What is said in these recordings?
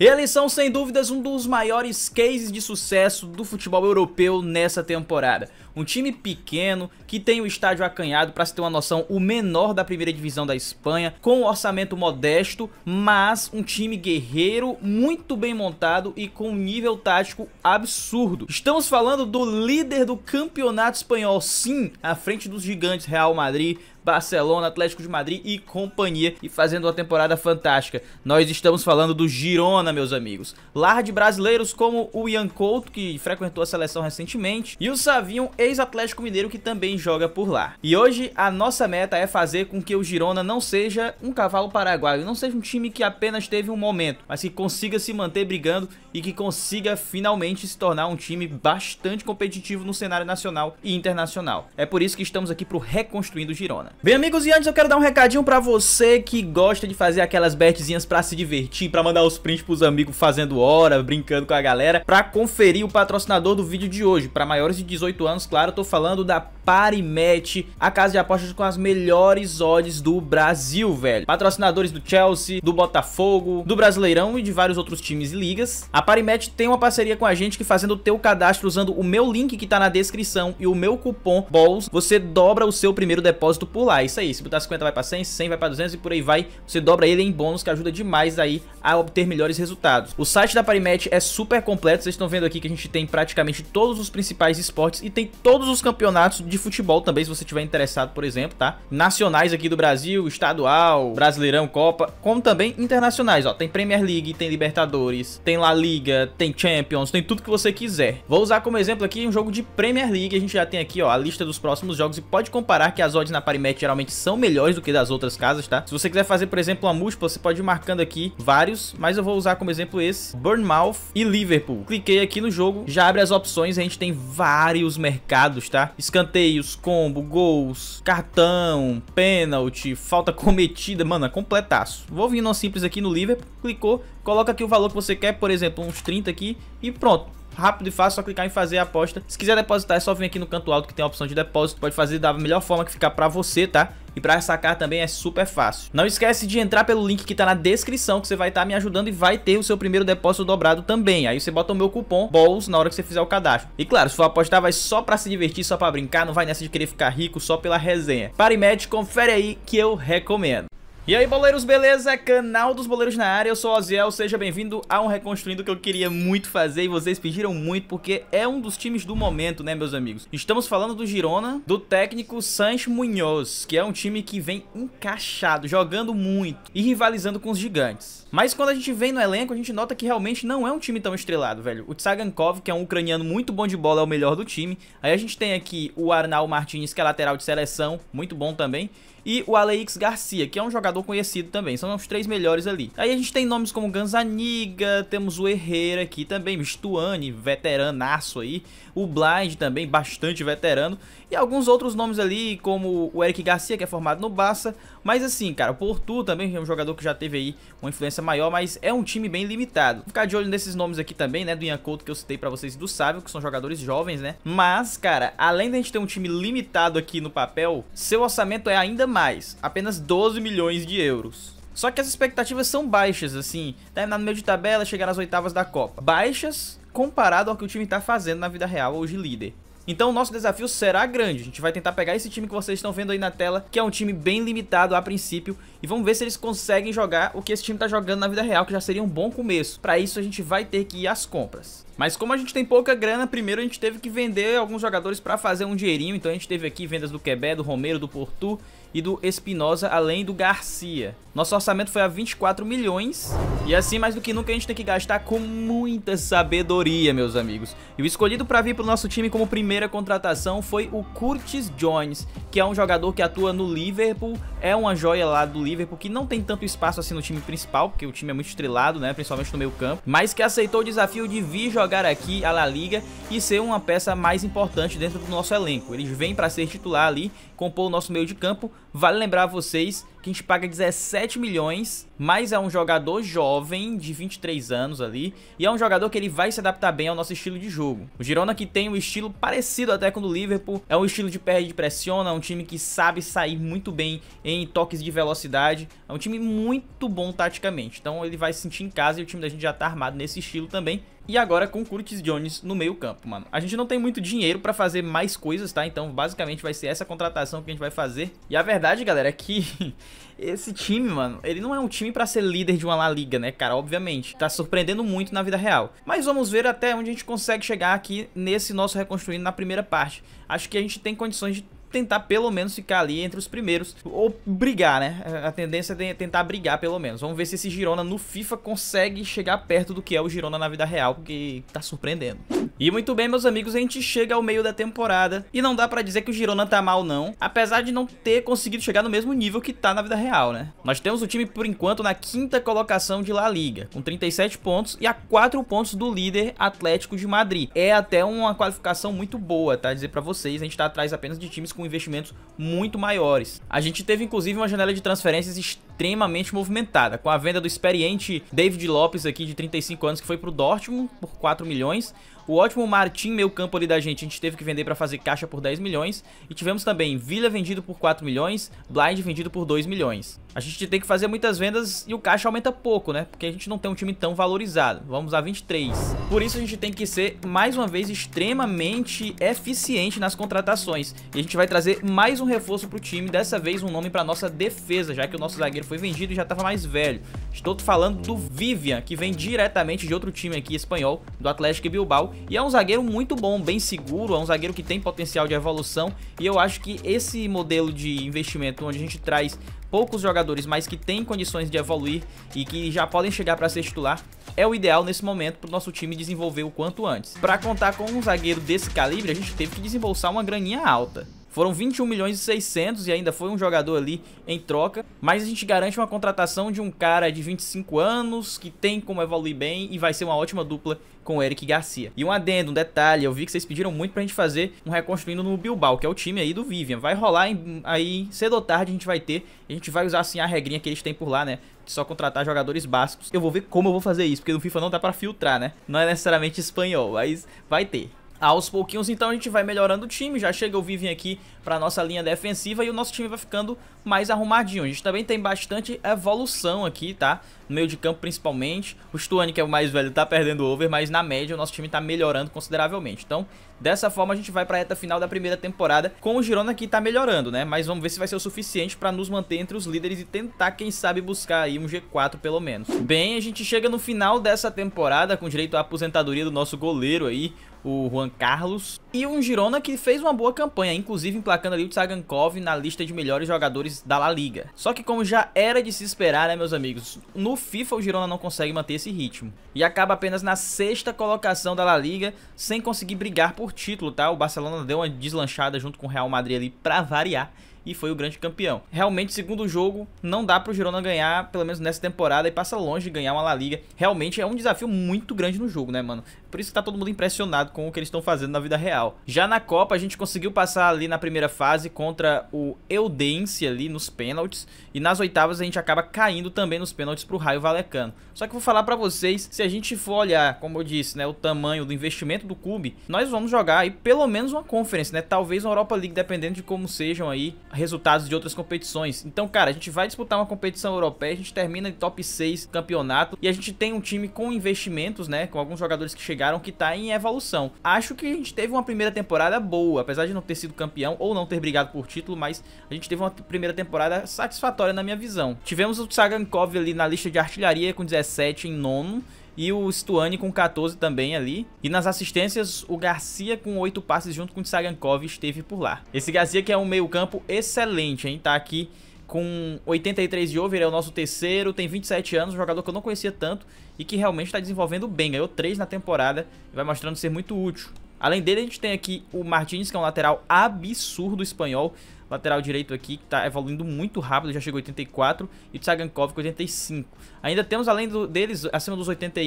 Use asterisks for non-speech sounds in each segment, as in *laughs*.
Eles são sem dúvidas um dos maiores cases de sucesso do futebol europeu nessa temporada. Um time pequeno que tem o estádio acanhado, para se ter uma noção, o menor da primeira divisão da Espanha, com um orçamento modesto, mas um time guerreiro, muito bem montado e com um nível tático absurdo. Estamos falando do líder do campeonato espanhol, sim, à frente dos gigantes Real Madrid, Barcelona, Atlético de Madrid e companhia e fazendo uma temporada fantástica. Nós estamos falando do Girona, meus amigos. Lar de brasileiros como o Ian Couto, que frequentou a seleção recentemente, e o Savinho, ex-Atlético Mineiro, que também joga por lá. E hoje a nossa meta é fazer com que o Girona não seja um cavalo paraguaio, não seja um time que apenas teve um momento, mas que consiga se manter brigando e que consiga finalmente se tornar um time bastante competitivo no cenário nacional e internacional. É por isso que estamos aqui para o Reconstruindo Girona. Bem, amigos, e antes eu quero dar um recadinho pra você que gosta de fazer aquelas betzinhas pra se divertir, pra mandar os prints pros amigos fazendo hora, brincando com a galera, pra conferir o patrocinador do vídeo de hoje. Pra maiores de 18 anos, claro, eu tô falando da Pare Match, a casa de apostas com as melhores odds do Brasil, velho. Patrocinadores do Chelsea, do Botafogo, do Brasileirão e de vários outros times e ligas. A Parimatch tem uma parceria com a gente que fazendo o teu cadastro usando o meu link que tá na descrição e o meu cupom BOLS, você dobra o seu primeiro depósito por lá. Isso aí, se botar 50 vai pra 100, 100 vai pra 200 e por aí vai. Você dobra ele em bônus que ajuda demais aí a obter melhores resultados. O site da Parimatch é super completo, vocês estão vendo aqui que a gente tem praticamente todos os principais esportes e tem todos os campeonatos de de futebol também, se você tiver interessado, por exemplo, tá? Nacionais aqui do Brasil, estadual, Brasileirão, Copa, como também internacionais, ó. Tem Premier League, tem Libertadores, tem La Liga, tem Champions, tem tudo que você quiser. Vou usar como exemplo aqui um jogo de Premier League, a gente já tem aqui, ó, a lista dos próximos jogos e pode comparar que as odds na Parimatch geralmente são melhores do que das outras casas, tá? Se você quiser fazer, por exemplo, uma múltipla, você pode ir marcando aqui vários, mas eu vou usar como exemplo esse, Bournemouth e Liverpool. Cliquei aqui no jogo, já abre as opções, a gente tem vários mercados, tá? Escanteio Escanteios, combo, gols, cartão, pênalti, falta cometida. Mano, é completaço. Vou vir no simples aqui no Liverpool, clicou, coloca aqui o valor que você quer, por exemplo, uns 30 aqui e pronto rápido e fácil, só clicar em fazer a aposta. Se quiser depositar, é só vir aqui no canto alto que tem a opção de depósito, pode fazer da melhor forma que ficar pra você, tá? E pra sacar também é super fácil. Não esquece de entrar pelo link que tá na descrição, que você vai estar tá me ajudando e vai ter o seu primeiro depósito dobrado também. Aí você bota o meu cupom BOLS na hora que você fizer o cadastro. E claro, se for apostar, vai só pra se divertir, só pra brincar, não vai nessa de querer ficar rico só pela resenha. Para e Parimed, confere aí que eu recomendo. E aí, boleiros, beleza? Canal dos Boleiros na área, eu sou o Oziel, seja bem-vindo a um Reconstruindo que eu queria muito fazer e vocês pediram muito porque é um dos times do momento, né, meus amigos? Estamos falando do Girona, do técnico Sancho Munhoz, que é um time que vem encaixado, jogando muito e rivalizando com os gigantes. Mas quando a gente vem no elenco, a gente nota que realmente não é um time tão estrelado, velho. O Tsagankov, que é um ucraniano muito bom de bola, é o melhor do time. Aí a gente tem aqui o Arnal Martins, que é lateral de seleção, muito bom também e o Alex Garcia, que é um jogador conhecido também. São os três melhores ali. Aí a gente tem nomes como Ganzaniga, temos o Herrera aqui também, Mistuani, veteranaço aí o Blind também, bastante veterano, e alguns outros nomes ali, como o Eric Garcia, que é formado no Barça, mas assim, cara, o Portu também é um jogador que já teve aí uma influência maior, mas é um time bem limitado. Vou ficar de olho nesses nomes aqui também, né, do Ian que eu citei pra vocês do Sávio, que são jogadores jovens, né, mas, cara, além da gente ter um time limitado aqui no papel, seu orçamento é ainda mais, apenas 12 milhões de euros. Só que as expectativas são baixas, assim, terminar tá no meio de tabela, chegar nas oitavas da Copa. Baixas, comparado ao que o time está fazendo na vida real hoje líder. Então o nosso desafio será grande, a gente vai tentar pegar esse time que vocês estão vendo aí na tela, que é um time bem limitado a princípio, e vamos ver se eles conseguem jogar o que esse time está jogando na vida real, que já seria um bom começo. Para isso a gente vai ter que ir às compras. Mas como a gente tem pouca grana, primeiro a gente teve que vender alguns jogadores para fazer um dinheirinho, então a gente teve aqui vendas do Quebé, do Romero, do Portu, e do Espinosa, além do Garcia. Nosso orçamento foi a 24 milhões. E assim, mais do que nunca, a gente tem que gastar com muita sabedoria, meus amigos. E o escolhido para vir para o nosso time como primeira contratação foi o Curtis Jones, que é um jogador que atua no Liverpool, é uma joia lá do Liverpool, que não tem tanto espaço assim no time principal, porque o time é muito estrelado, né, principalmente no meio campo, mas que aceitou o desafio de vir jogar aqui a La Liga e ser uma peça mais importante dentro do nosso elenco. Ele vem para ser titular ali, compor o nosso meio de campo, Vale lembrar a vocês que a gente paga 17 milhões, mas é um jogador jovem, de 23 anos ali, e é um jogador que ele vai se adaptar bem ao nosso estilo de jogo. O Girona que tem um estilo parecido até com o do Liverpool, é um estilo de perde e pressiona, é um time que sabe sair muito bem em toques de velocidade, é um time muito bom taticamente, então ele vai se sentir em casa e o time da gente já tá armado nesse estilo também. E agora com o Curtis Jones no meio campo, mano. A gente não tem muito dinheiro pra fazer mais coisas, tá? Então basicamente vai ser essa contratação que a gente vai fazer. E a verdade, galera, é que *laughs* Esse time, mano, ele não é um time para ser líder de uma La Liga, né, cara? Obviamente. Tá surpreendendo muito na vida real. Mas vamos ver até onde a gente consegue chegar aqui nesse nosso reconstruindo na primeira parte. Acho que a gente tem condições de tentar pelo menos ficar ali entre os primeiros. Ou brigar, né? A tendência é tentar brigar pelo menos. Vamos ver se esse Girona no FIFA consegue chegar perto do que é o Girona na vida real, porque tá surpreendendo. E muito bem, meus amigos, a gente chega ao meio da temporada e não dá pra dizer que o Girona tá mal não, apesar de não ter conseguido chegar no mesmo nível que tá na vida real, né? Nós temos o time, por enquanto, na quinta colocação de La Liga, com 37 pontos e a 4 pontos do líder Atlético de Madrid. É até uma qualificação muito boa, tá? Dizer pra vocês, a gente tá atrás apenas de times com investimentos muito maiores. A gente teve inclusive uma janela de transferências extremamente movimentada, com a venda do experiente David Lopes aqui de 35 anos que foi pro Dortmund por 4 milhões, o ótimo Martin meio campo ali da gente, a gente teve que vender para fazer caixa por 10 milhões, e tivemos também Vila vendido por 4 milhões, Blind vendido por 2 milhões. A gente tem que fazer muitas vendas e o caixa aumenta pouco, né? Porque a gente não tem um time tão valorizado. Vamos a 23. Por isso a gente tem que ser, mais uma vez, extremamente eficiente nas contratações. E a gente vai trazer mais um reforço pro time, dessa vez um nome pra nossa defesa, já que o nosso zagueiro foi vendido e já tava mais velho. Estou falando do Vivian, que vem diretamente de outro time aqui espanhol, do Atlético Bilbao. E é um zagueiro muito bom, bem seguro, é um zagueiro que tem potencial de evolução. E eu acho que esse modelo de investimento, onde a gente traz poucos jogadores, mas que têm condições de evoluir e que já podem chegar para ser titular, é o ideal nesse momento para o nosso time desenvolver o quanto antes. Para contar com um zagueiro desse calibre, a gente teve que desembolsar uma graninha alta. Foram 21 milhões e 600 e ainda foi um jogador ali em troca. Mas a gente garante uma contratação de um cara de 25 anos que tem como evoluir bem e vai ser uma ótima dupla com o Eric Garcia. E um adendo, um detalhe, eu vi que vocês pediram muito pra gente fazer um reconstruindo no Bilbao, que é o time aí do Vivian. Vai rolar em, aí cedo ou tarde a gente vai ter, a gente vai usar assim a regrinha que eles têm por lá, né? De só contratar jogadores básicos. Eu vou ver como eu vou fazer isso, porque no FIFA não dá pra filtrar, né? Não é necessariamente espanhol, mas vai ter. Aos pouquinhos, então, a gente vai melhorando o time. Já chega o Vivian aqui para nossa linha defensiva e o nosso time vai ficando mais arrumadinho. A gente também tem bastante evolução aqui, tá? No meio de campo, principalmente. O Stuani, que é o mais velho, tá perdendo o over, mas na média o nosso time tá melhorando consideravelmente. Então, dessa forma, a gente vai para a reta final da primeira temporada com o Girona que tá melhorando, né? Mas vamos ver se vai ser o suficiente para nos manter entre os líderes e tentar, quem sabe, buscar aí um G4 pelo menos. Bem, a gente chega no final dessa temporada com direito à aposentadoria do nosso goleiro aí, o Juan Carlos. E um Girona que fez uma boa campanha, inclusive emplacando ali o Tsagankov na lista de melhores jogadores da La Liga. Só que como já era de se esperar, né, meus amigos, no FIFA o Girona não consegue manter esse ritmo. E acaba apenas na sexta colocação da La Liga, sem conseguir brigar por título, tá? O Barcelona deu uma deslanchada junto com o Real Madrid ali pra variar e foi o grande campeão. Realmente, segundo jogo, não dá para o Girona ganhar, pelo menos nessa temporada, e passa longe de ganhar uma La Liga. Realmente é um desafio muito grande no jogo, né, mano? Por isso que tá todo mundo impressionado com o que eles estão fazendo na vida real. Já na Copa, a gente conseguiu passar ali na primeira fase contra o Eudense ali nos pênaltis. E nas oitavas a gente acaba caindo também nos pênaltis pro Raio Valecano. Só que eu vou falar para vocês, se a gente for olhar, como eu disse, né, o tamanho do investimento do clube, nós vamos jogar aí pelo menos uma Conference, né? Talvez uma Europa League, dependendo de como sejam aí resultados de outras competições. Então, cara, a gente vai disputar uma competição europeia, a gente termina em top 6 campeonato e a gente tem um time com investimentos, né, com alguns jogadores que chegaram chegaram que tá em evolução. Acho que a gente teve uma primeira temporada boa, apesar de não ter sido campeão ou não ter brigado por título, mas a gente teve uma primeira temporada satisfatória na minha visão. Tivemos o Sagankov ali na lista de artilharia com 17 em nono, e o Stuani com 14 também ali. E nas assistências, o Garcia com 8 passes junto com o Tsagankov esteve por lá. Esse Garcia que é um meio campo excelente, hein? Tá aqui com 83 de over, é o nosso terceiro, tem 27 anos, um jogador que eu não conhecia tanto e que realmente está desenvolvendo bem. Ganhou 3 na temporada e vai mostrando ser muito útil. Além dele, a gente tem aqui o Martins, que é um lateral absurdo espanhol. Lateral direito aqui, que está evoluindo muito rápido, já chegou 84. E o Tsagankov com 85. Ainda temos, além do, deles, acima dos 80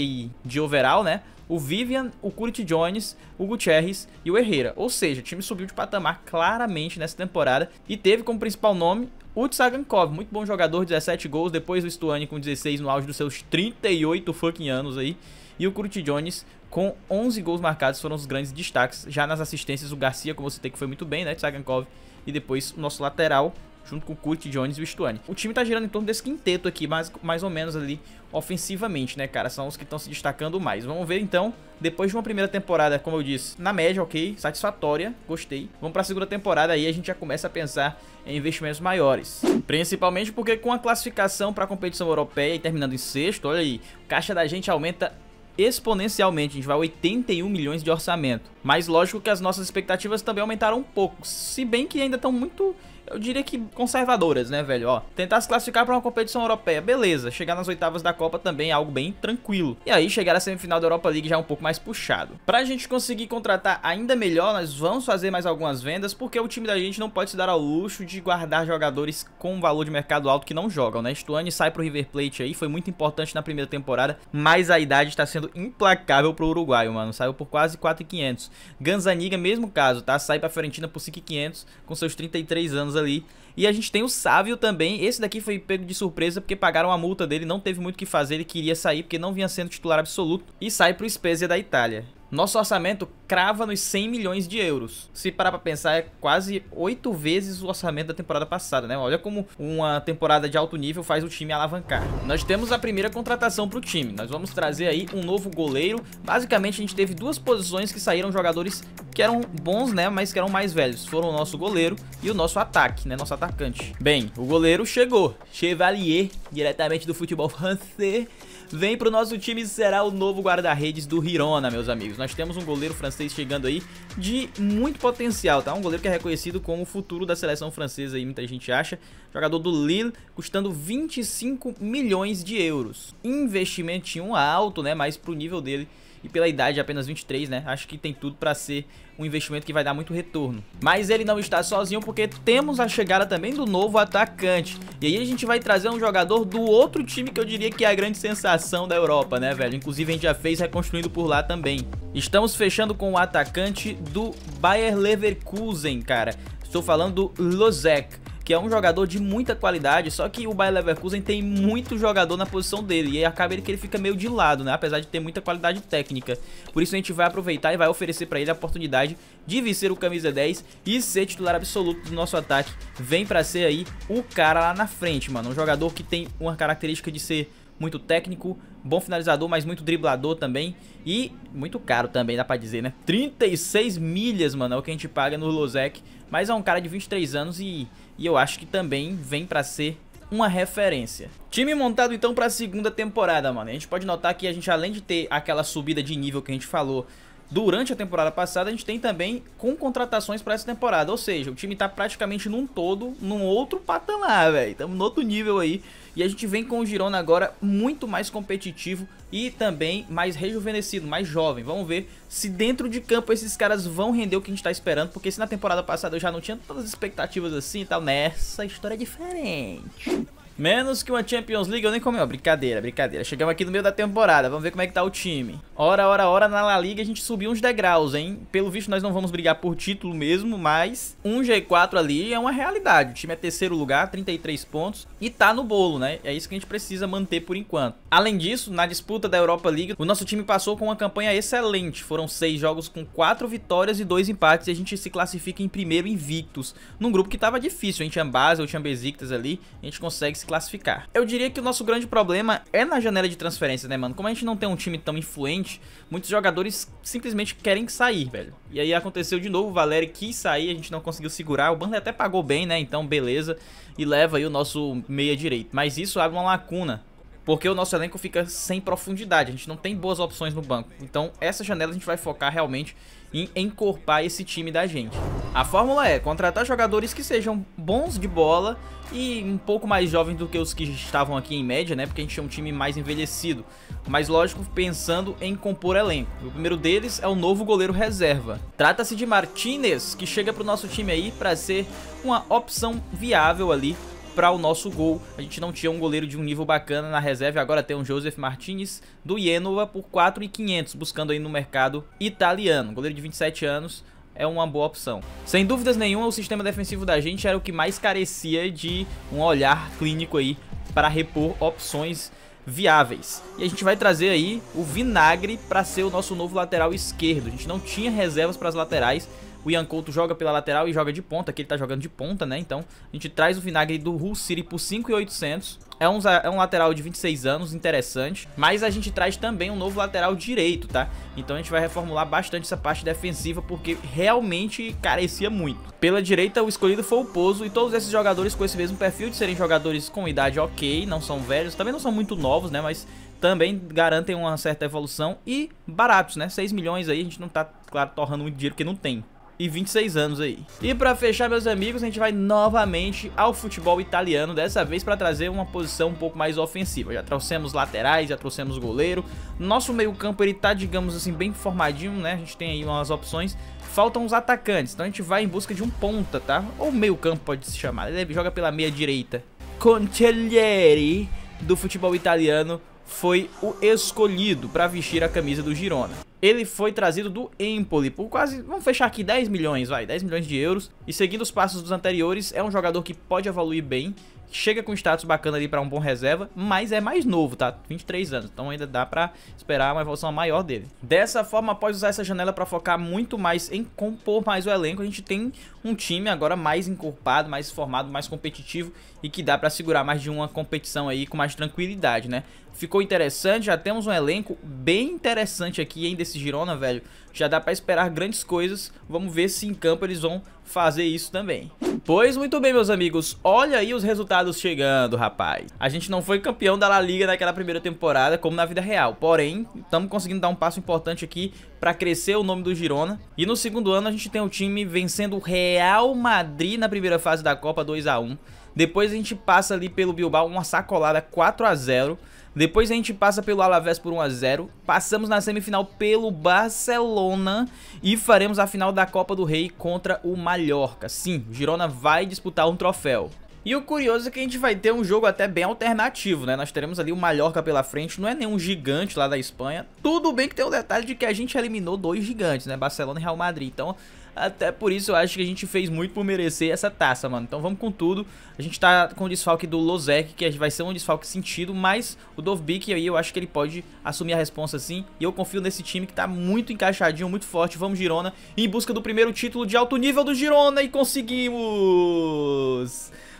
de overall, né? O Vivian, o Curit Jones, o Gutierrez e o Herrera. Ou seja, o time subiu de patamar claramente nessa temporada. E teve como principal nome o Tsagankov, muito bom jogador, 17 gols, depois o Stuani com 16 no auge dos seus 38 fucking anos aí. E o Curti Jones com 11 gols marcados foram os grandes destaques. Já nas assistências, o Garcia, como você tem que foi muito bem, né? Tsagankov e depois o nosso lateral, junto com Kurt Jones e o Stuane. O time tá girando em torno desse quinteto aqui, mais, mais ou menos ali ofensivamente, né, cara? São os que estão se destacando mais. Vamos ver então, depois de uma primeira temporada, como eu disse, na média, ok, satisfatória, gostei. Vamos para a segunda temporada aí a gente já começa a pensar em investimentos maiores. Principalmente porque com a classificação para a competição europeia e terminando em sexto, olha aí, caixa da gente aumenta exponencialmente, a gente vai a 81 milhões de orçamento. Mas lógico que as nossas expectativas também aumentaram um pouco, se bem que ainda estão muito eu diria que conservadoras, né, velho? Ó, tentar se classificar para uma competição europeia, beleza. Chegar nas oitavas da Copa também é algo bem tranquilo. E aí chegar à semifinal da Europa League já é um pouco mais puxado. Pra gente conseguir contratar ainda melhor, nós vamos fazer mais algumas vendas, porque o time da gente não pode se dar ao luxo de guardar jogadores com valor de mercado alto que não jogam, né? Stuani sai pro River Plate aí, foi muito importante na primeira temporada, mas a idade está sendo implacável pro uruguaio, mano. Saiu por quase 4.500. Ganzaniga, mesmo caso, tá? Sai pra Fiorentina por 5.500 com seus 33 anos ali. E a gente tem o Sávio também. Esse daqui foi pego de surpresa porque pagaram a multa dele, não teve muito o que fazer, ele queria sair porque não vinha sendo titular absoluto e sai pro Spezia da Itália. Nosso orçamento crava nos 100 milhões de euros. Se parar pra pensar, é quase oito vezes o orçamento da temporada passada, né? Olha como uma temporada de alto nível faz o time alavancar. Nós temos a primeira contratação pro time. Nós vamos trazer aí um novo goleiro. Basicamente, a gente teve duas posições que saíram jogadores que eram bons, né? Mas que eram mais velhos. Foram o nosso goleiro e o nosso ataque, né? Nosso atacante. Bem, o goleiro chegou. Chevalier, diretamente do futebol francês vem pro nosso time e será o novo guarda-redes do Hirona, meus amigos. Nós temos um goleiro francês chegando aí de muito potencial, tá? Um goleiro que é reconhecido como o futuro da seleção francesa aí, muita gente acha. Jogador do Lille, custando 25 milhões de euros. um alto, né? Mas pro nível dele e pela idade de apenas 23, né? Acho que tem tudo para ser um investimento que vai dar muito retorno. Mas ele não está sozinho porque temos a chegada também do novo atacante. E aí a gente vai trazer um jogador do outro time que eu diria que é a grande sensação da Europa, né, velho? Inclusive a gente já fez reconstruindo por lá também. Estamos fechando com o atacante do Bayer Leverkusen, cara. Estou falando do Lozek que é um jogador de muita qualidade, só que o Bayer Leverkusen tem muito jogador na posição dele, e acaba ele que ele fica meio de lado, né? Apesar de ter muita qualidade técnica. Por isso a gente vai aproveitar e vai oferecer para ele a oportunidade de vencer o camisa 10 e ser titular absoluto do nosso ataque. Vem para ser aí o cara lá na frente, mano. Um jogador que tem uma característica de ser muito técnico, bom finalizador, mas muito driblador também. E muito caro também, dá pra dizer, né? 36 milhas, mano, é o que a gente paga no Lozek. Mas é um cara de 23 anos e e eu acho que também vem para ser uma referência. Time montado então para a segunda temporada, mano. A gente pode notar que a gente além de ter aquela subida de nível que a gente falou durante a temporada passada, a gente tem também com contratações para essa temporada, ou seja, o time tá praticamente num todo, num outro patamar, velho. Estamos no outro nível aí e a gente vem com o Girona agora muito mais competitivo e também mais rejuvenescido, mais jovem. Vamos ver se dentro de campo esses caras vão render o que a gente está esperando, porque se na temporada passada eu já não tinha tantas expectativas assim e tal, nessa história é diferente. Menos que uma Champions League eu nem comi, ó, brincadeira, brincadeira. Chegamos aqui no meio da temporada, vamos ver como é que tá o time. Ora, ora, ora, na La Liga a gente subiu uns degraus, hein? Pelo visto nós não vamos brigar por título mesmo, mas um G4 ali é uma realidade. O time é terceiro lugar, 33 pontos e tá no bolo, né? É isso que a gente precisa manter por enquanto. Além disso, na disputa da Europa League, o nosso time passou com uma campanha excelente. Foram seis jogos com quatro vitórias e dois empates e a gente se classifica em primeiro invictos. Num grupo que tava difícil, a gente tinha Basel, tinha Besiktas ali, a gente consegue se classificar. Eu diria que o nosso grande problema é na janela de transferências, né, mano? Como a gente não tem um time tão influente, muitos jogadores simplesmente querem sair, velho. E aí aconteceu de novo, o Valério quis sair, a gente não conseguiu segurar, o Burnley até pagou bem, né, então beleza, e leva aí o nosso meia direito. Mas isso abre uma lacuna porque o nosso elenco fica sem profundidade, a gente não tem boas opções no banco. Então, essa janela a gente vai focar realmente em encorpar esse time da gente. A fórmula é contratar jogadores que sejam bons de bola e um pouco mais jovens do que os que estavam aqui em média, né? Porque a gente é um time mais envelhecido. Mas lógico, pensando em compor elenco. O primeiro deles é o novo goleiro reserva. Trata-se de Martinez, que chega para o nosso time aí para ser uma opção viável ali para o nosso gol. A gente não tinha um goleiro de um nível bacana na reserva, agora tem um Joseph Martinez do Genova por 4.500, buscando aí no mercado italiano. Goleiro de 27 anos, é uma boa opção. Sem dúvidas nenhuma, o sistema defensivo da gente era o que mais carecia de um olhar clínico aí para repor opções viáveis. E a gente vai trazer aí o Vinagre para ser o nosso novo lateral esquerdo. A gente não tinha reservas para as laterais, o Ian Couto joga pela lateral e joga de ponta. Aqui ele tá jogando de ponta, né? Então a gente traz o Vinagre do Hull City por 5,800. É um, é um lateral de 26 anos, interessante. Mas a gente traz também um novo lateral direito, tá? Então a gente vai reformular bastante essa parte defensiva, porque realmente carecia muito. Pela direita, o escolhido foi o Pozo, e todos esses jogadores com esse mesmo perfil de serem jogadores com idade ok, não são velhos, também não são muito novos, né? Mas também garantem uma certa evolução e baratos, né? 6 milhões aí, a gente não tá, claro, torrando muito dinheiro, porque não tem e 26 anos aí. E para fechar, meus amigos, a gente vai novamente ao futebol italiano, dessa vez para trazer uma posição um pouco mais ofensiva. Já trouxemos laterais, já trouxemos goleiro. Nosso meio-campo ele tá, digamos assim, bem formadinho, né? A gente tem aí umas opções. Faltam os atacantes, então a gente vai em busca de um ponta, tá? Ou meio-campo pode se chamar. Ele joga pela meia direita. Concellieri do futebol italiano foi o escolhido para vestir a camisa do Girona. Ele foi trazido do Empoli por quase, vamos fechar aqui, 10 milhões, vai, 10 milhões de euros. E seguindo os passos dos anteriores, é um jogador que pode evoluir bem, chega com status bacana ali para um bom reserva, mas é mais novo, tá? 23 anos, então ainda dá para esperar uma evolução maior dele. Dessa forma, após usar essa janela para focar muito mais em compor mais o elenco, a gente tem um time agora mais encorpado, mais formado, mais competitivo e que dá para segurar mais de uma competição aí com mais tranquilidade, né? ficou interessante, já temos um elenco bem interessante aqui, hein, desse Girona, velho. Já dá pra esperar grandes coisas, vamos ver se em campo eles vão fazer isso também. Pois muito bem, meus amigos, olha aí os resultados chegando, rapaz. A gente não foi campeão da La Liga naquela primeira temporada, como na vida real, porém, estamos conseguindo dar um passo importante aqui pra crescer o nome do Girona. E no segundo ano a gente tem o time vencendo o Real Madrid na primeira fase da Copa 2x1. Depois a gente passa ali pelo Bilbao, uma sacolada 4x0. Depois a gente passa pelo Alavés por 1x0. Passamos na semifinal pelo Barcelona. E faremos a final da Copa do Rei contra o Mallorca. Sim, o Girona vai disputar um troféu. E o curioso é que a gente vai ter um jogo até bem alternativo, né? Nós teremos ali o Mallorca pela frente, não é nenhum gigante lá da Espanha. Tudo bem que tem o detalhe de que a gente eliminou dois gigantes, né? Barcelona e Real Madrid. Então até por isso eu acho que a gente fez muito por merecer essa taça, mano. Então vamos com tudo. A gente tá com o desfalque do Lozek, que vai ser um desfalque sentido, mas o Dovbik aí eu acho que ele pode assumir a responsa sim. E eu confio nesse time que tá muito encaixadinho, muito forte. Vamos Girona em busca do primeiro título de alto nível do Girona e conseguimos!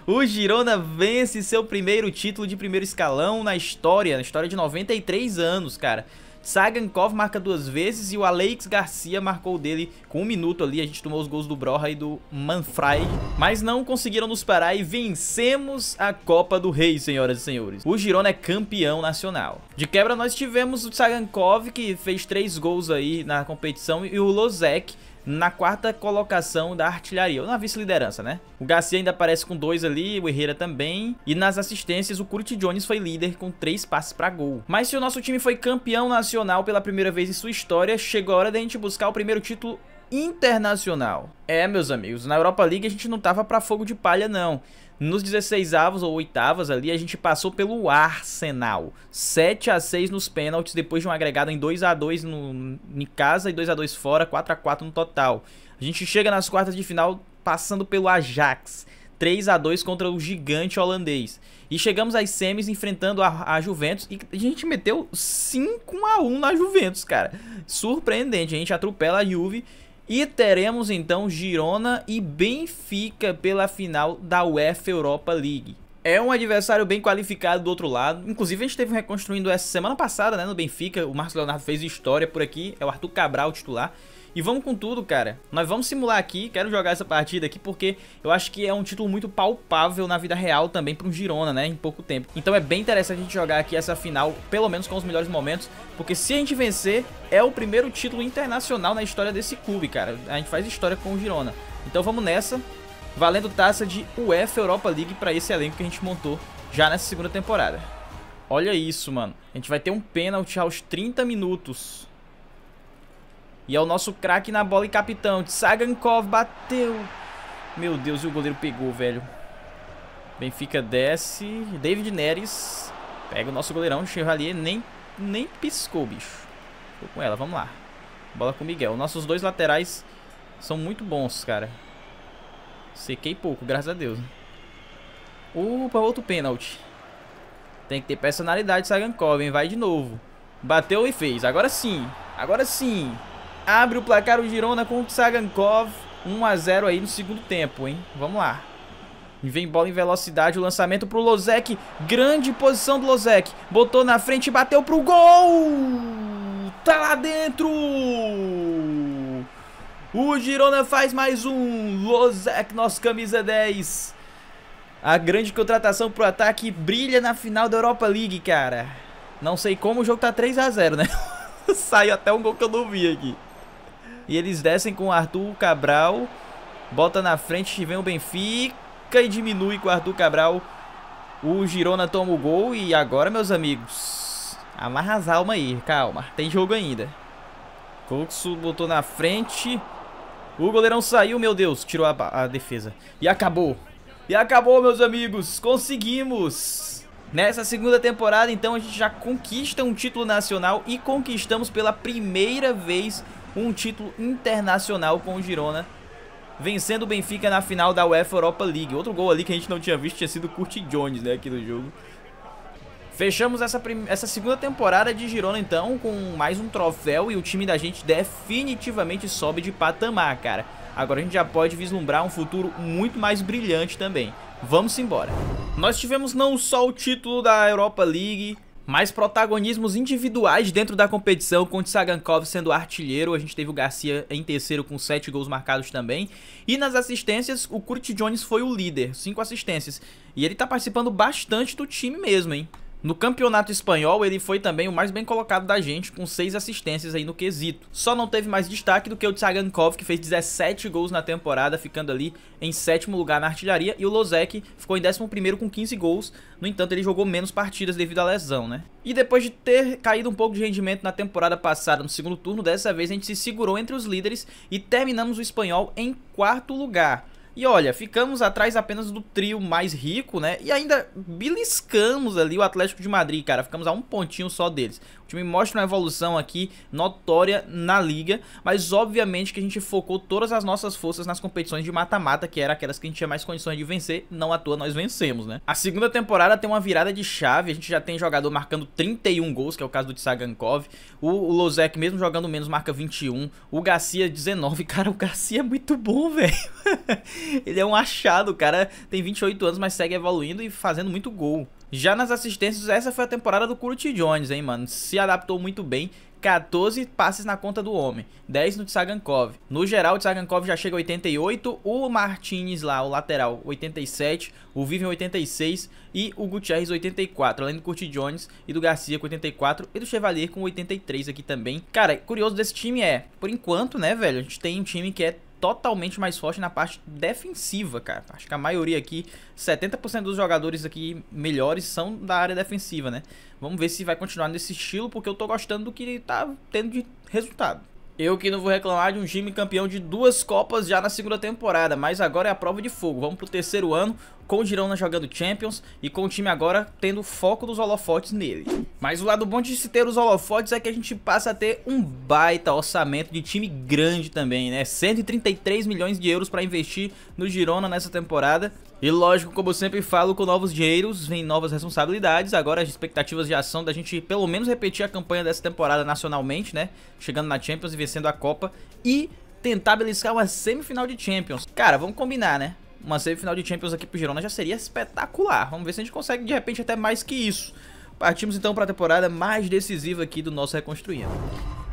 O Girona vence seu primeiro título de primeiro escalão na história, na história de 93 anos, cara. Sagankov marca duas vezes e o Alex Garcia marcou dele com um minuto ali. A gente tomou os gols do Broja e do Manfred. Mas não conseguiram nos parar e vencemos a Copa do Rei, senhoras e senhores. O Girona é campeão nacional. De quebra, nós tivemos o Sagankov, que fez três gols aí na competição, e o Lozek, na quarta colocação da artilharia, ou na vice-liderança, né? O Garcia ainda aparece com dois ali, o Herrera também. E nas assistências, o Curt Jones foi líder com três passes para gol. Mas se o nosso time foi campeão nacional pela primeira vez em sua história, chegou a hora da gente buscar o primeiro título internacional. É, meus amigos, na Europa League a gente não tava para fogo de palha, não. Nos 16 avos ou oitavas ali, a gente passou pelo Arsenal. 7 a 6 nos pênaltis, depois de um agregado em 2 a 2 no, em casa e 2 a 2 fora, 4 a 4 no total. A gente chega nas quartas de final passando pelo Ajax. 3 a 2 contra o gigante holandês. E chegamos às semis enfrentando a, a, Juventus e a gente meteu 5 a 1 na Juventus, cara. Surpreendente, a gente atropela a Juve e teremos então Girona e Benfica pela final da UEFA Europa League. É um adversário bem qualificado do outro lado. Inclusive, a gente teve reconstruindo essa semana passada, né? No Benfica. O Marcos Leonardo fez história por aqui. É o Arthur Cabral, titular. E vamos com tudo, cara. Nós vamos simular aqui, quero jogar essa partida aqui porque eu acho que é um título muito palpável na vida real também para um Girona, né, em pouco tempo. Então é bem interessante a gente jogar aqui essa final, pelo menos com os melhores momentos, porque se a gente vencer, é o primeiro título internacional na história desse clube, cara. A gente faz história com o Girona. Então vamos nessa, valendo taça de UEFA Europa League para esse elenco que a gente montou já nessa segunda temporada. Olha isso, mano. A gente vai ter um pênalti aos 30 minutos. E é o nosso craque na bola e capitão. Tsagankov bateu. Meu Deus, e o goleiro pegou, velho. Benfica desce. David Neres. Pega o nosso goleirão. Chevalier nem, nem piscou, bicho. Tô com ela, vamos lá. Bola com o Miguel. Nossos dois laterais são muito bons, cara. Sequei pouco, graças a Deus. Opa, outro pênalti. Tem que ter personalidade, Sagankov, hein? Vai de novo. Bateu e fez. Agora sim. Agora sim abre o placar o Girona com o Tsagankov. 1 a 0 aí no segundo tempo, hein? Vamos lá. E vem bola em velocidade, o lançamento pro Lozek. Grande posição do Lozek. Botou na frente e bateu pro gol! Tá lá dentro! O Girona faz mais um. Lozek, nosso camisa 10. A grande contratação pro ataque brilha na final da Europa League, cara. Não sei como o jogo tá 3 a 0 né? *laughs* Saiu até um gol que eu não vi aqui. E eles descem com o Arthur Cabral. Bota na frente, vem o Benfica e diminui com o Arthur Cabral. O Girona toma o gol e agora, meus amigos, amarra as almas aí, calma, tem jogo ainda. Coxo botou na frente. O goleirão saiu, meu Deus, tirou a, a defesa. E acabou. E acabou, meus amigos, conseguimos. Nessa segunda temporada, então, a gente já conquista um título nacional e conquistamos pela primeira vez um título internacional com o Girona, vencendo o Benfica na final da UEFA Europa League. Outro gol ali que a gente não tinha visto tinha sido Kurt Jones, né, aqui do jogo. Fechamos essa, essa segunda temporada de Girona, então, com mais um troféu e o time da gente definitivamente sobe de patamar, cara. Agora a gente já pode vislumbrar um futuro muito mais brilhante também. Vamos embora. Nós tivemos não só o título da Europa League, mais protagonismos individuais dentro da competição, com o Tsagankov sendo artilheiro, a gente teve o Garcia em terceiro com sete gols marcados também. E nas assistências, o Kurt Jones foi o líder, cinco assistências. E ele tá participando bastante do time mesmo, hein? No campeonato espanhol, ele foi também o mais bem colocado da gente, com 6 assistências aí no quesito. Só não teve mais destaque do que o Tsagankov, que fez 17 gols na temporada, ficando ali em sétimo lugar na artilharia, e o Lozek ficou em décimo primeiro com 15 gols, no entanto ele jogou menos partidas devido à lesão, né? E depois de ter caído um pouco de rendimento na temporada passada, no segundo turno, dessa vez a gente se segurou entre os líderes e terminamos o espanhol em quarto lugar. E olha, ficamos atrás apenas do trio mais rico, né? E ainda beliscamos ali o Atlético de Madrid, cara. Ficamos a um pontinho só deles time mostra uma evolução aqui notória na liga, mas obviamente que a gente focou todas as nossas forças nas competições de mata-mata, que era aquelas que a gente tinha mais condições de vencer, não à toa nós vencemos, né? A segunda temporada tem uma virada de chave, a gente já tem jogador marcando 31 gols, que é o caso do Tsagankov, o, Lozek mesmo jogando menos marca 21, o Garcia 19, cara, o Garcia é muito bom, *laughs* velho. Ele é um achado, o cara tem 28 anos, mas segue evoluindo e fazendo muito gol. Já nas assistências, essa foi a temporada do Curti Jones, hein, mano? Se adaptou muito bem 14 passes na conta do homem, 10 no Tsagankov. No geral, o Tsagankov já chega a 88, o Martinez lá, o lateral, 87, o Vivian 86 e o Gutierrez 84, além do Curti Jones e do Garcia com 84 e do Chevalier com 83 aqui também. Cara, curioso desse time é, por enquanto, né, velho, a gente tem um time que é totalmente mais forte na parte defensiva, cara. Acho que a maioria aqui, 70% dos jogadores aqui melhores são da área defensiva, né? Vamos ver se vai continuar nesse estilo, porque eu tô gostando do que tá tendo de resultado. Eu que não vou reclamar de um time campeão de duas Copas já na segunda temporada, mas agora é a prova de fogo. Vamos pro terceiro ano, com o Girona jogando Champions e com o time agora tendo foco dos holofotes nele. Mas o lado bom de se ter os holofotes é que a gente passa a ter um baita orçamento de time grande também, né? 133 milhões de euros para investir no Girona nessa temporada e lógico, como eu sempre falo, com novos dinheiros vem novas responsabilidades. Agora as expectativas de ação da gente pelo menos repetir a campanha dessa temporada nacionalmente, né? Chegando na Champions e vencendo a Copa. E tentar beliscar uma semifinal de Champions. Cara, vamos combinar, né? Uma semifinal de Champions aqui pro Girona já seria espetacular. Vamos ver se a gente consegue, de repente, até mais que isso. Partimos então para a temporada mais decisiva aqui do nosso Reconstruindo.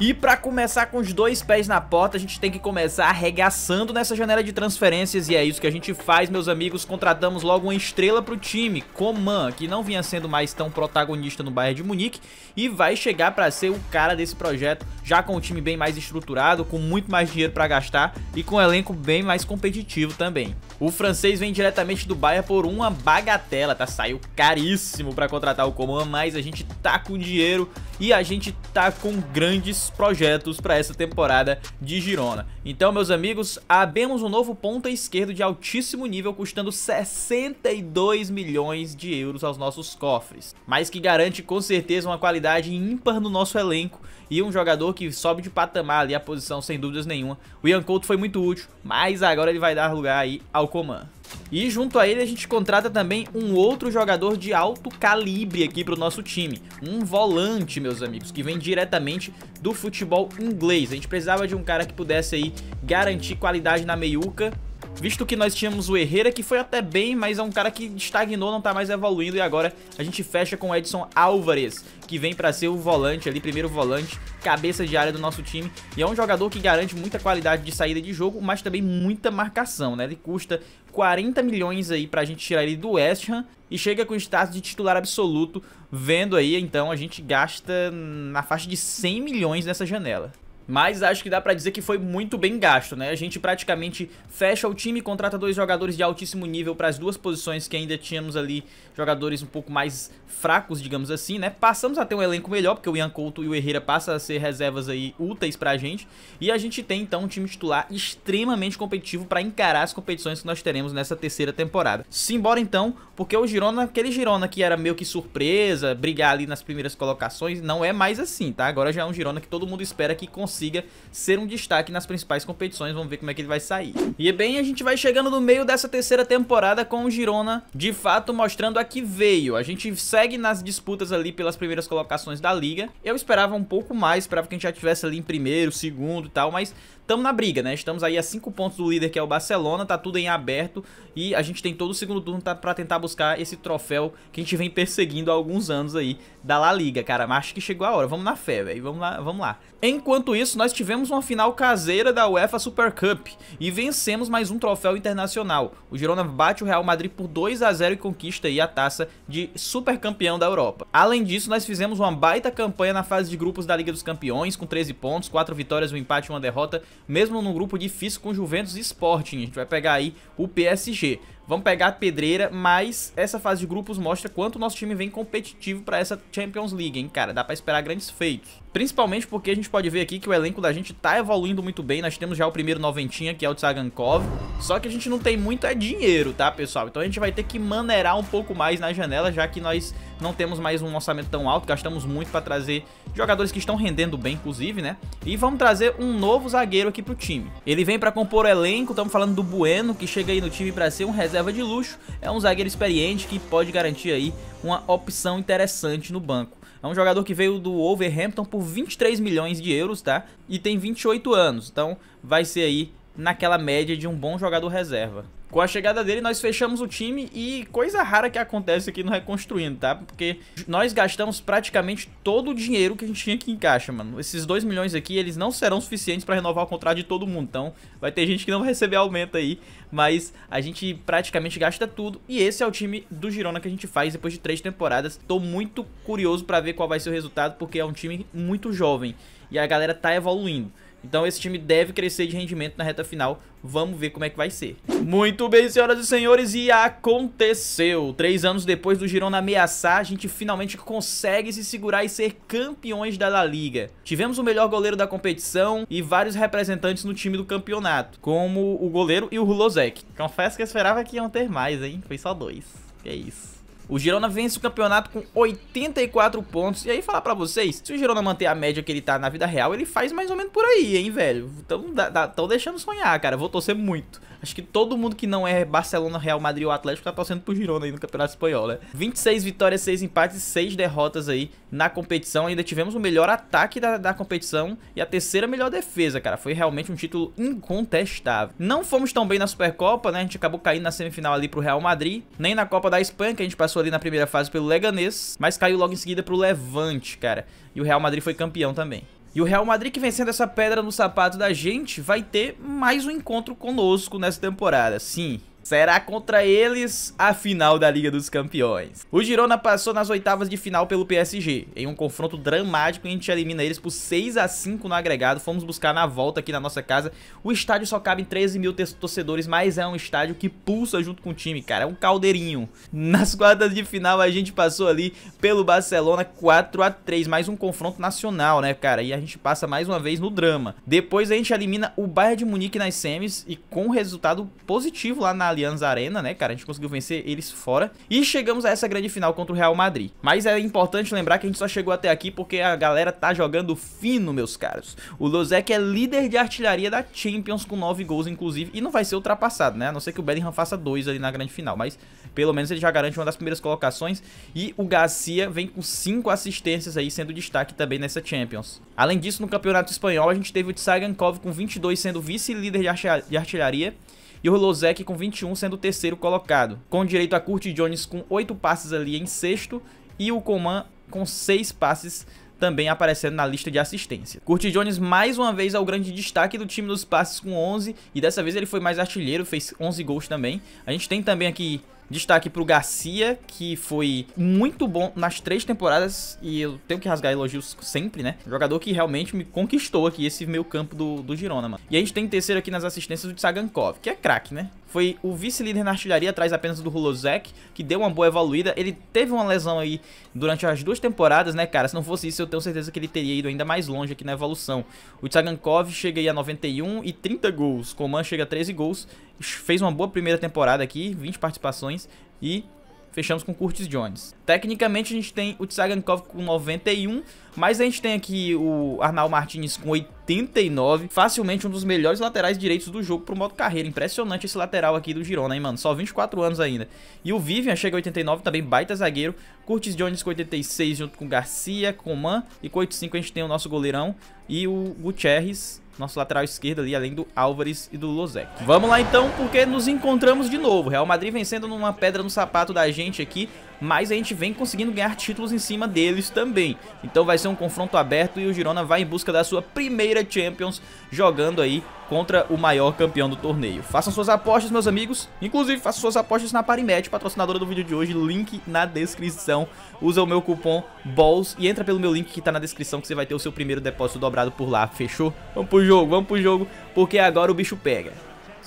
E para começar com os dois pés na porta, a gente tem que começar arregaçando nessa janela de transferências e é isso que a gente faz, meus amigos. Contratamos logo uma estrela pro time, Coman, que não vinha sendo mais tão protagonista no Bayern de Munique e vai chegar para ser o cara desse projeto, já com o time bem mais estruturado, com muito mais dinheiro para gastar e com um elenco bem mais competitivo também. O francês vem diretamente do Bayern por uma bagatela, tá? Saiu caríssimo para contratar o Coman, mas a gente tá com dinheiro e a gente tá com grandes nossos projetos para essa temporada de Girona. Então, meus amigos, abemos um novo ponta esquerdo de altíssimo nível custando 62 milhões de euros aos nossos cofres, mas que garante com certeza uma qualidade ímpar no nosso elenco e um jogador que sobe de patamar ali a posição sem dúvidas nenhuma. O Ian Couto foi muito útil, mas agora ele vai dar lugar aí ao Coman. E junto a ele a gente contrata também um outro jogador de alto calibre aqui para o nosso time. Um volante, meus amigos, que vem diretamente do futebol inglês. A gente precisava de um cara que pudesse aí garantir qualidade na meiuca Visto que nós tínhamos o Herrera, que foi até bem, mas é um cara que estagnou, não tá mais evoluindo. E agora a gente fecha com o Edson Álvares, que vem pra ser o volante ali, primeiro volante, cabeça de área do nosso time. E é um jogador que garante muita qualidade de saída de jogo, mas também muita marcação, né? Ele custa 40 milhões aí pra gente tirar ele do West Ham e chega com o status de titular absoluto, vendo aí, então, a gente gasta na faixa de 100 milhões nessa janela. Mas acho que dá pra dizer que foi muito bem gasto, né? A gente praticamente fecha o time, contrata dois jogadores de altíssimo nível para as duas posições que ainda tínhamos ali jogadores um pouco mais fracos, digamos assim, né? Passamos a ter um elenco melhor, porque o Ian Couto e o Herrera passam a ser reservas aí úteis pra gente. E a gente tem então um time titular extremamente competitivo para encarar as competições que nós teremos nessa terceira temporada. Simbora então, porque o Girona, aquele Girona que era meio que surpresa, brigar ali nas primeiras colocações, não é mais assim, tá? Agora já é um Girona que todo mundo espera que consiga consiga ser um destaque nas principais competições. Vamos ver como é que ele vai sair. E é bem, a gente vai chegando no meio dessa terceira temporada com o Girona, de fato, mostrando a que veio. A gente segue nas disputas ali pelas primeiras colocações da liga. Eu esperava um pouco mais, esperava que a gente já estivesse ali em primeiro, segundo e tal, mas estamos na briga, né? Estamos aí a 5 pontos do líder, que é o Barcelona, tá tudo em aberto e a gente tem todo o segundo turno tá, para tentar buscar esse troféu que a gente vem perseguindo há alguns anos aí da La Liga, cara. Mas acho que chegou a hora. Vamos na fé, velho. Vamos lá, vamos lá. Enquanto isso, nós tivemos uma final caseira da UEFA Super Cup e vencemos mais um troféu internacional. O Girona bate o Real Madrid por 2 a 0 e conquista aí a taça de super campeão da Europa. Além disso, nós fizemos uma baita campanha na fase de grupos da Liga dos Campeões com 13 pontos, 4 vitórias, um empate e uma derrota mesmo num grupo difícil com Juventus e Sporting. A gente vai pegar aí o PSG. Vamos pegar pedreira, mas essa fase de grupos mostra quanto o nosso time vem competitivo para essa Champions League, hein, cara? Dá para esperar grandes feitos. Principalmente porque a gente pode ver aqui que o elenco da gente tá evoluindo muito bem. Nós temos já o primeiro noventinha, que é o Tsagankov. Só que a gente não tem muito é dinheiro, tá, pessoal? Então a gente vai ter que maneirar um pouco mais na janela, já que nós não temos mais um orçamento tão alto. Gastamos muito para trazer jogadores que estão rendendo bem, inclusive, né? E vamos trazer um novo zagueiro aqui pro time. Ele vem para compor o elenco. Estamos falando do Bueno, que chega aí no time para ser um reserva reserva de luxo, é um zagueiro experiente que pode garantir aí uma opção interessante no banco. É um jogador que veio do Wolverhampton por 23 milhões de euros, tá? E tem 28 anos, então vai ser aí naquela média de um bom jogador reserva. Com a chegada dele, nós fechamos o time e coisa rara que acontece aqui no Reconstruindo, tá? Porque nós gastamos praticamente todo o dinheiro que a gente tinha aqui em caixa, mano. Esses 2 milhões aqui, eles não serão suficientes pra renovar o contrato de todo mundo. Então, vai ter gente que não vai receber aumento aí, mas a gente praticamente gasta tudo. E esse é o time do Girona que a gente faz depois de três temporadas. Tô muito curioso pra ver qual vai ser o resultado, porque é um time muito jovem e a galera tá evoluindo. Então esse time deve crescer de rendimento na reta final. Vamos ver como é que vai ser. Muito bem, senhoras e senhores, e aconteceu. Três anos depois do Girona ameaçar, a gente finalmente consegue se segurar e ser campeões da La Liga. Tivemos o melhor goleiro da competição e vários representantes no time do campeonato, como o goleiro e o Rulozek. Confesso que eu esperava que iam ter mais, hein? Foi só dois. Que isso. O Girona vence o campeonato com 84 pontos. E aí, falar pra vocês, se o Girona manter a média que ele tá na vida real, ele faz mais ou menos por aí, hein, velho? Tão, da, da, tão deixando sonhar, cara. Vou torcer muito. Acho que todo mundo que não é Barcelona, Real Madrid ou Atlético tá torcendo pro Girona aí no Campeonato Espanhol, né? 26 vitórias, 6 empates, 6 derrotas aí na competição. Ainda tivemos o melhor ataque da, da competição e a terceira melhor defesa, cara. Foi realmente um título incontestável. Não fomos tão bem na Supercopa, né? A gente acabou caindo na semifinal ali pro Real Madrid. Nem na Copa da Espanha, que a gente passou passou ali na primeira fase pelo Leganês, mas caiu logo em seguida pro Levante, cara. E o Real Madrid foi campeão também. E o Real Madrid que vencendo essa pedra no sapato da gente vai ter mais um encontro conosco nessa temporada. Sim, será contra eles a final da Liga dos Campeões. O Girona passou nas oitavas de final pelo PSG. Em um confronto dramático, a gente elimina eles por 6 a 5 no agregado. Fomos buscar na volta aqui na nossa casa. O estádio só cabe em 13 mil torcedores, mas é um estádio que pulsa junto com o time, cara. É um caldeirinho. *laughs* Nas quartas de final, a gente passou ali pelo Barcelona 4 a 3 Mais um confronto nacional, né, cara? E a gente passa mais uma vez no drama. Depois a gente elimina o Bayern de Munique nas semis e com resultado positivo lá na Allianz Arena, né, cara? A gente conseguiu vencer eles fora. E chegamos a essa grande final contra o Real Madrid. Mas é importante lembrar que a gente só chegou até aqui porque a galera tá jogando fino, meus caros. O Lozek é líder de artilharia da Champions com 9 gols, inclusive. E não vai ser ultrapassado, né? A não ser que o Bellingham faça 2 ali na grande final. Mas pelo menos ele já garante uma das primeiras colocações. E o Garcia vem com 5 assistências aí, sendo destaque também nessa Champions. Além disso, no Campeonato Espanhol, a gente teve o Tsagankov com 22 sendo vice-líder de artilharia e o Rolozek com 21 sendo o terceiro colocado, com direito a Kurt Jones com 8 passes ali em sexto e o Coman com 6 passes também aparecendo na lista de assistência. Kurt Jones mais uma vez é o grande destaque do time dos passes com 11 e dessa vez ele foi mais artilheiro, fez 11 gols também. A gente tem também aqui Destaque pro Garcia, que foi muito bom nas três temporadas, e eu tenho que rasgar elogios sempre, né? Jogador que realmente me conquistou aqui esse meio campo do, do Girona, mano. E a gente tem terceiro aqui nas assistências do Sagankov, que é craque, né? Foi o vice-líder na artilharia, atrás apenas do Rulozek, que deu uma boa evoluída. Ele teve uma lesão aí durante as duas temporadas, né, cara? Se não fosse isso, eu tenho certeza que ele teria ido ainda mais longe aqui na evolução. O Tsagankov chega aí a 91 e 30 gols. Coman chega a 13 gols fez uma boa primeira temporada aqui, 20 participações e fechamos com Curtis Jones. Tecnicamente a gente tem o Tsagankov com 91, mas a gente tem aqui o Arnaldo Martinez com 89, facilmente um dos melhores laterais direitos do jogo pro modo carreira. Impressionante esse lateral aqui do Girona, hein, mano? Só 24 anos ainda. E o Vivian chega a 89, também baita zagueiro. Curtis Jones com 86, junto com Garcia, Coman. E com 85 a gente tem o nosso goleirão e o Gutierrez nosso lateral esquerdo ali, além do Álvares e do Lozek. Vamos lá então, porque nos encontramos de novo. Real Madrid vencendo numa pedra no sapato da gente aqui mas a gente vem conseguindo ganhar títulos em cima deles também. Então vai ser um confronto aberto e o Girona vai em busca da sua primeira Champions jogando aí contra o maior campeão do torneio. Façam suas apostas, meus amigos. Inclusive, façam suas apostas na Parimet, patrocinadora do vídeo de hoje. Link na descrição. Usa o meu cupom BALLS e entra pelo meu link que tá na descrição que você vai ter o seu primeiro depósito dobrado por lá. Fechou? Vamos pro jogo, vamos pro jogo, porque agora o bicho pega.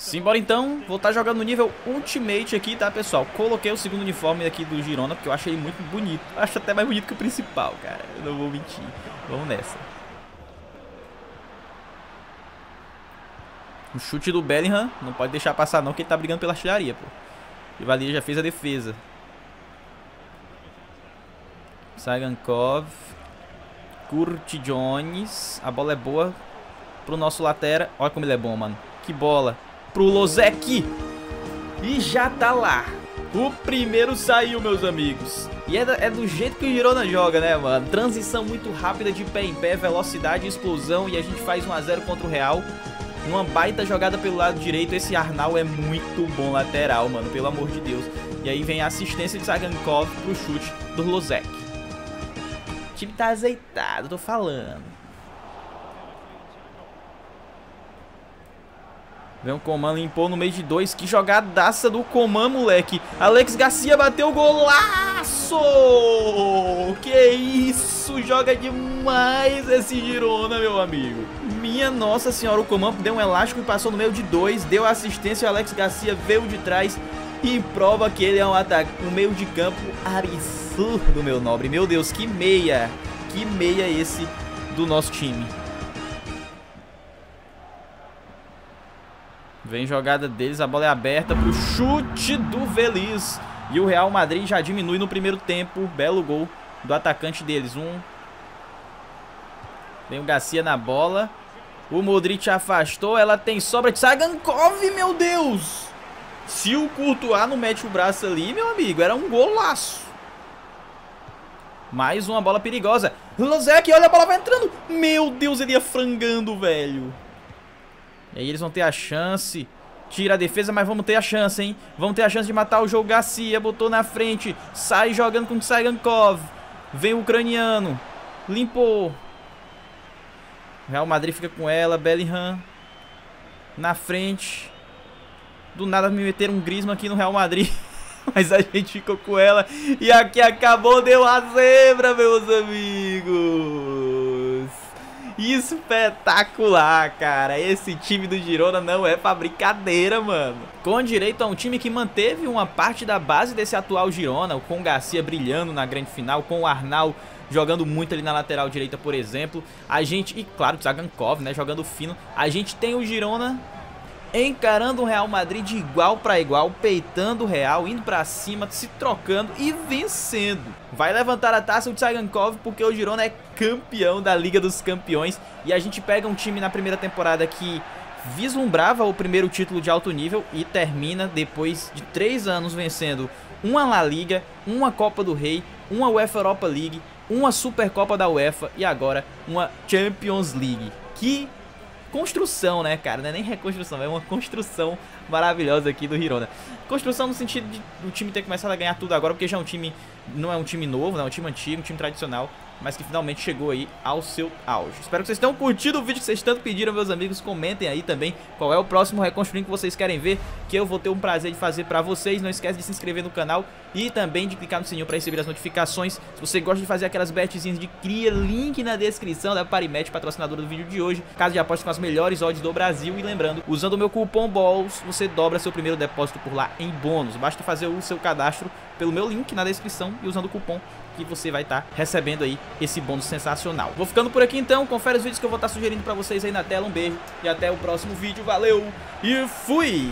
Simbora então, vou estar tá jogando no nível Ultimate aqui, tá pessoal? Coloquei o segundo uniforme aqui do Girona, porque eu achei muito bonito. acho até mais bonito que o principal, cara. Eu não vou mentir. Vamos nessa. O chute do Bellingham, não pode deixar passar não, que ele tá brigando pela artilharia, pô. Valia já fez a defesa. Sagankov. Kurt Jones. A bola é boa pro nosso lateral. Olha como ele é bom, mano. Que bola pro Lozek. E já tá lá. O primeiro saiu, meus amigos. E é, é do jeito que o Girona joga, né, mano? Transição muito rápida de pé em pé, velocidade, explosão e a gente faz 1x0 contra o Real. Uma baita jogada pelo lado direito. Esse Arnal é muito bom lateral, mano, pelo amor de Deus. E aí vem a assistência de Sagankov pro chute do Lozek. O time tá azeitado, tô falando. Vem o Coman, limpou no meio de dois. Que jogadaça do Coman, moleque. Alex Garcia bateu o golaço! Que isso! Joga demais esse Girona, meu amigo. Minha nossa senhora, o Coman deu um elástico e passou no meio de dois. Deu assistência, o Alex Garcia veio de trás e prova que ele é um ataque, um meio de campo absurdo, meu nobre. Meu Deus, que meia, que meia esse do nosso time. Vem jogada deles, a bola é aberta pro chute do Veliz. E o Real Madrid já diminui no primeiro tempo. Belo gol do atacante deles. Um. Vem o Garcia na bola. O Modric afastou. Ela tem sobra de Sagankov, meu Deus! Se o Courtois não mete o braço ali, meu amigo, era um golaço. Mais uma bola perigosa. Lozek, olha, a bola vai entrando. Meu Deus, ele ia frangando, velho. E aí eles vão ter a chance. Tira a defesa, mas vamos ter a chance, hein? Vamos ter a chance de matar o jogo Garcia. Botou na frente. Sai jogando com Tsagankov. Vem o ucraniano. Limpou. Real Madrid fica com ela. Bellingham. Na frente. Do nada me meteram um Griezmann aqui no Real Madrid. *laughs* Mas a gente ficou com ela. E aqui acabou. Deu a zebra, meus amigos espetacular, cara. Esse time do Girona não é pra brincadeira, mano. Com direito a um time que manteve uma parte da base desse atual Girona, com o Garcia brilhando na grande final, com o Arnal jogando muito ali na lateral direita, por exemplo. A gente, e claro, Zagankov, né, jogando fino. A gente tem o Girona encarando o Real Madrid de igual para igual, peitando o Real, indo para cima, se trocando e vencendo. Vai levantar a taça o Tsagankov porque o Girona é campeão da Liga dos Campeões e a gente pega um time na primeira temporada que vislumbrava o primeiro título de alto nível e termina depois de três anos vencendo uma La Liga, uma Copa do Rei, uma UEFA Europa League, uma Supercopa da UEFA e agora uma Champions League. Que construção, né, cara? Não é nem reconstrução, é uma construção maravilhosa aqui do Hirona. Construção no sentido de o time ter começado a ganhar tudo agora, porque já é um time, não é um time novo, né? é um time antigo, um time tradicional mas que finalmente chegou aí ao seu auge. Espero que vocês tenham curtido o vídeo que vocês tanto pediram, meus amigos. Comentem aí também qual é o próximo Reconstruindo que vocês querem ver, que eu vou ter um prazer de fazer pra vocês. Não esquece de se inscrever no canal e também de clicar no sininho pra receber as notificações. Se você gosta de fazer aquelas betzinhas de cria, link na descrição da Parimatch, patrocinadora do vídeo de hoje. Caso de apostas com as melhores odds do Brasil. E lembrando, usando o meu cupom BALLS, você dobra seu primeiro depósito por lá em bônus. Basta fazer o seu cadastro pelo meu link na descrição e usando o cupom que você vai estar tá recebendo aí esse bônus sensacional. Vou ficando por aqui então, confere os vídeos que eu vou estar tá sugerindo pra vocês aí na tela. Um beijo e até o próximo vídeo. Valeu e fui!